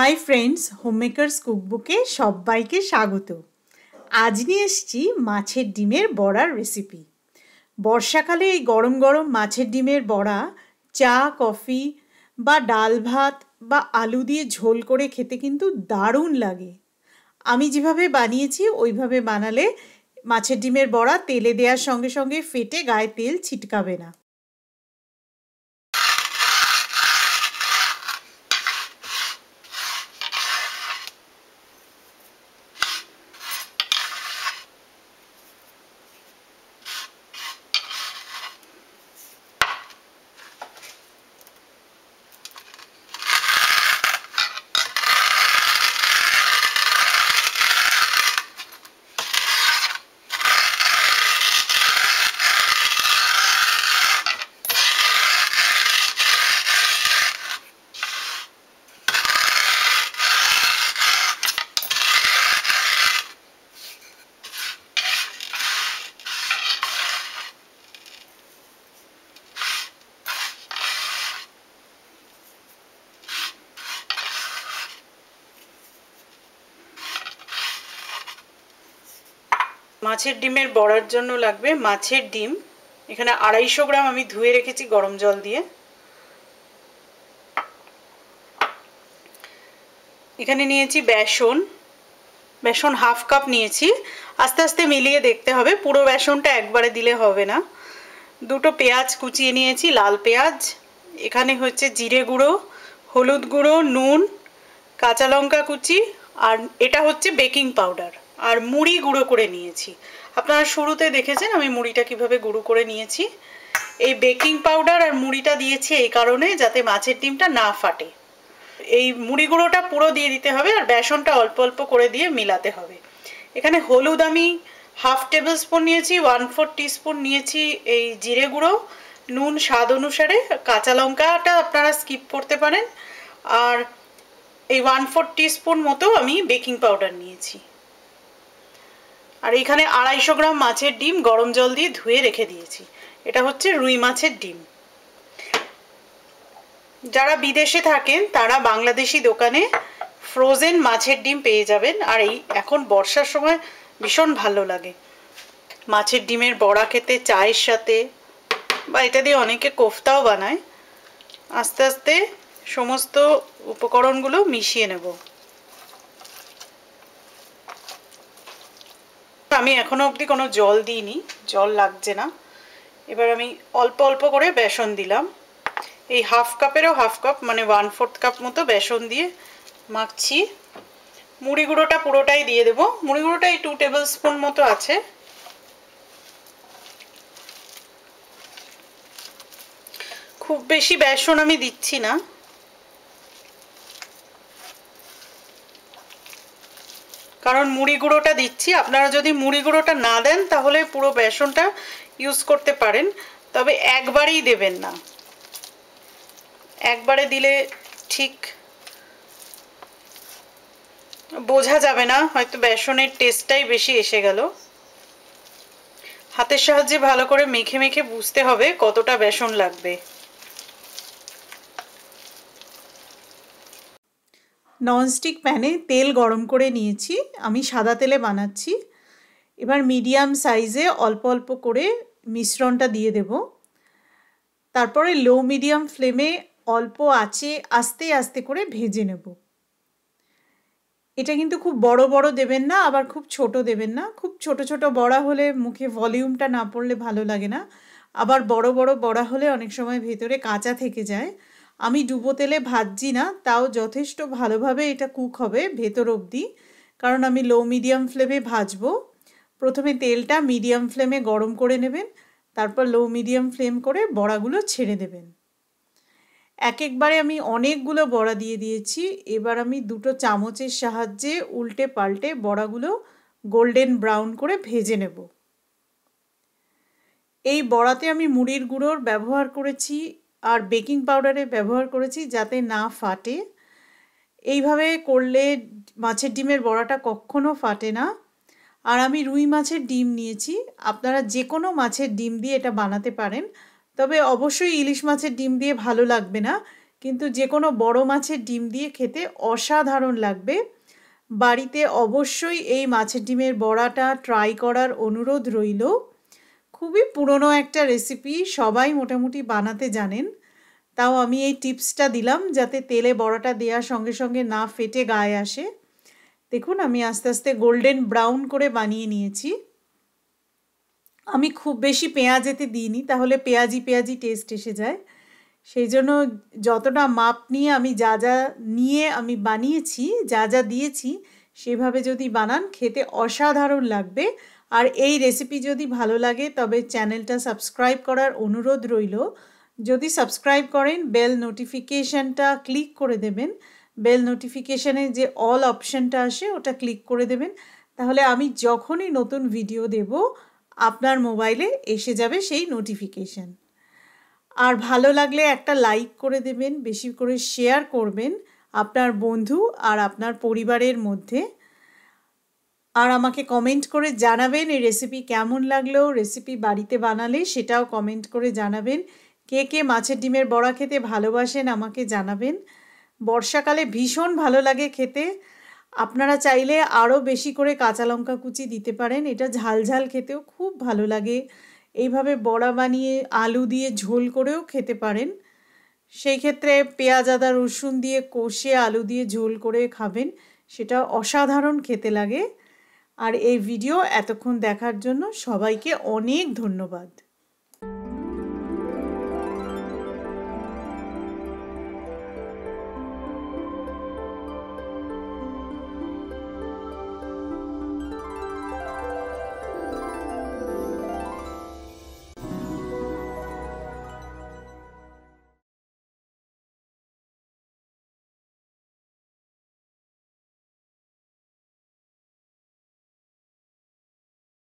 hi friends হোমমেকার্স কুকবুকে সবাইকে স্বাগত আজ নিয়ে এসছি মাছের ডিমের বড়ার রেসিপি বর্ষাকালে এই গরম গরম মাছের ডিমের বড়া চা কফি বা ডাল ভাত বা আলু দিয়ে ঝোল করে খেতে কিন্তু দারুণ লাগে আমি যেভাবে বানিয়েছি ওইভাবে বানালে মাছের ডিমের বড়া তেলে দেওয়ার সঙ্গে সঙ্গে ফেটে গায়ে তেল ছিটকাবে না মাছের ডিমের বড়ার জন্য লাগবে মাছের ডিম এখানে আড়াইশো গ্রাম আমি ধুয়ে রেখেছি গরম জল দিয়ে এখানে নিয়েছি বেসন বেসন হাফ কাপ নিয়েছি আস্তে আস্তে মিলিয়ে দেখতে হবে পুরো বেসনটা একবারে দিলে হবে না দুটো পেঁয়াজ কুচিয়ে নিয়েছি লাল পেঁয়াজ এখানে হচ্ছে জিরে গুঁড়ো হলুদ গুঁড়ো নুন কাঁচা লঙ্কা কুচি আর এটা হচ্ছে বেকিং পাউডার আর মুড়ি গুঁড়ো করে নিয়েছি আপনারা শুরুতে দেখেছেন আমি মুড়িটা কিভাবে গুঁড়ো করে নিয়েছি এই বেকিং পাউডার আর মুড়িটা দিয়েছি এই কারণে যাতে মাছের ডিমটা না ফাটে এই মুড়ি গুঁড়োটা পুরো দিয়ে দিতে হবে আর বেসনটা অল্প অল্প করে দিয়ে মিলাতে হবে এখানে হলুদ আমি হাফ টেবিল স্পুন নিয়েছি ওয়ান ফোর টিস্পুন নিয়েছি এই জিরে গুঁড়ো নুন স্বাদ অনুসারে কাঁচা লঙ্কাটা আপনারা স্কিপ করতে পারেন আর এই ওয়ান ফোর টিস্পুন মতো আমি বেকিং পাউডার নিয়েছি আর এখানে আড়াইশো গ্রাম মাছের ডিম গরম জল দিয়ে ধুয়ে রেখে দিয়েছি এটা হচ্ছে রুই মাছের ডিম যারা বিদেশে থাকেন তারা বাংলাদেশি দোকানে ফ্রোজেন মাছের ডিম পেয়ে যাবেন আর এই এখন বর্ষার সময় ভীষণ ভালো লাগে মাছের ডিমের বড়া খেতে চায়ের সাথে বা এটা দিয়ে অনেকে কোফতাও বানায় আস্তে আস্তে সমস্ত উপকরণগুলো মিশিয়ে নেবো আমি এখনও অবধি কোনো জল দিইনি জল লাগছে না এবার আমি অল্প অল্প করে বেসন দিলাম এই হাফ কাপেরও হাফ কাপ মানে ওয়ান ফোর্থ কাপ মতো বেসন দিয়ে মাখছি মুড়ি গুঁড়োটা পুরোটাই দিয়ে দেবো মুড়ি গুঁড়োটা এই টু টেবিল স্পুন মতো আছে খুব বেশি বেসন আমি দিচ্ছি না কারণ মুড়ি গুঁড়োটা দিচ্ছি আপনারা যদি মুড়ি গুঁড়োটা না দেন তাহলে পুরো বেসনটা ইউজ করতে পারেন তবে একবারেই দেবেন না একবারে দিলে ঠিক বোঝা যাবে না হয়তো বেসনের টেস্টটাই বেশি এসে গেল হাতের সাহায্যে ভালো করে মেখে মেখে বুঝতে হবে কতটা বেসন লাগবে ননস্টিক প্যানে তেল গরম করে নিয়েছি আমি সাদা তেলে বানাচ্ছি এবার মিডিয়াম সাইজে অল্প অল্প করে মিশ্রণটা দিয়ে দেব তারপরে লো মিডিয়াম ফ্লেমে অল্প আছে আস্তে আস্তে করে ভেজে নেব এটা কিন্তু খুব বড় বড় দেবেন না আবার খুব ছোট দেবেন না খুব ছোট ছোট বড়া হলে মুখে ভলিউমটা না পড়লে ভালো লাগে না আবার বড় বড় বড়া হলে অনেক সময় ভেতরে কাঁচা থেকে যায় আমি ডুবো তেলে ভাজছি না তাও যথেষ্ট ভালোভাবে এটা কুক হবে ভেতর অবধি কারণ আমি লো মিডিয়াম ফ্লেমে ভাজবো প্রথমে তেলটা মিডিয়াম ফ্লেমে গরম করে নেবেন তারপর লো মিডিয়াম ফ্লেম করে বড়াগুলো ছেড়ে দেবেন এক একবারে আমি অনেকগুলো বড়া দিয়ে দিয়েছি এবার আমি দুটো চামচের সাহায্যে উল্টে পাল্টে বড়াগুলো গোল্ডেন ব্রাউন করে ভেজে নেব এই বড়াতে আমি মুড়ির গুঁড়োর ব্যবহার করেছি আর বেকিং পাউডারে ব্যবহার করেছি যাতে না ফাটে এইভাবে করলে মাছের ডিমের বড়াটা কখনও ফাটে না আর আমি রুই মাছের ডিম নিয়েছি আপনারা যে কোনো মাছের ডিম দিয়ে এটা বানাতে পারেন তবে অবশ্যই ইলিশ মাছের ডিম দিয়ে ভালো লাগবে না কিন্তু যে কোনো বড় মাছের ডিম দিয়ে খেতে অসাধারণ লাগবে বাড়িতে অবশ্যই এই মাছের ডিমের বড়াটা ট্রাই করার অনুরোধ রইল খুবই পুরনো একটা রেসিপি সবাই মোটামুটি বানাতে জানেন তাও আমি এই টিপসটা দিলাম যাতে তেলে বড়াটা দেওয়ার সঙ্গে সঙ্গে না ফেটে গায়ে আসে দেখুন আমি আস্তে আস্তে গোল্ডেন ব্রাউন করে বানিয়ে নিয়েছি আমি খুব বেশি পেঁয়াজ এতে দিইনি তাহলে পেঁয়াজি পেঁয়াজি টেস্ট এসে যায় সেই জন্য যতটা মাপ নিয়ে আমি যা যা নিয়ে আমি বানিয়েছি যা যা দিয়েছি সেভাবে যদি বানান খেতে অসাধারণ লাগবে আর এই রেসিপি যদি ভালো লাগে তবে চ্যানেলটা সাবস্ক্রাইব করার অনুরোধ রইল যদি সাবস্ক্রাইব করেন বেল নোটিফিকেশানটা ক্লিক করে দেবেন বেল নোটিফিকেশানে যে অল অপশানটা আসে ওটা ক্লিক করে দেবেন তাহলে আমি যখনই নতুন ভিডিও দেব আপনার মোবাইলে এসে যাবে সেই নোটিফিকেশান আর ভালো লাগলে একটা লাইক করে দেবেন বেশি করে শেয়ার করবেন আপনার বন্ধু আর আপনার পরিবারের মধ্যে আর আমাকে কমেন্ট করে জানাবেন এই রেসিপি কেমন লাগলো রেসিপি বাড়িতে বানালে সেটাও কমেন্ট করে জানাবেন কে কে মাছের ডিমের বড়া খেতে ভালোবাসেন আমাকে জানাবেন বর্ষাকালে ভীষণ ভালো লাগে খেতে আপনারা চাইলে আরও বেশি করে কাঁচা লঙ্কা কুচি দিতে পারেন এটা ঝাল ঝাল খেতেও খুব ভালো লাগে এইভাবে বড়া বানিয়ে আলু দিয়ে ঝোল করেও খেতে পারেন সেই ক্ষেত্রে পেঁয়াজ আদা রসুন দিয়ে কষে আলু দিয়ে ঝোল করে খাবেন সেটা অসাধারণ খেতে লাগে আর এই ভিডিও এতক্ষণ দেখার জন্য সবাইকে অনেক ধন্যবাদ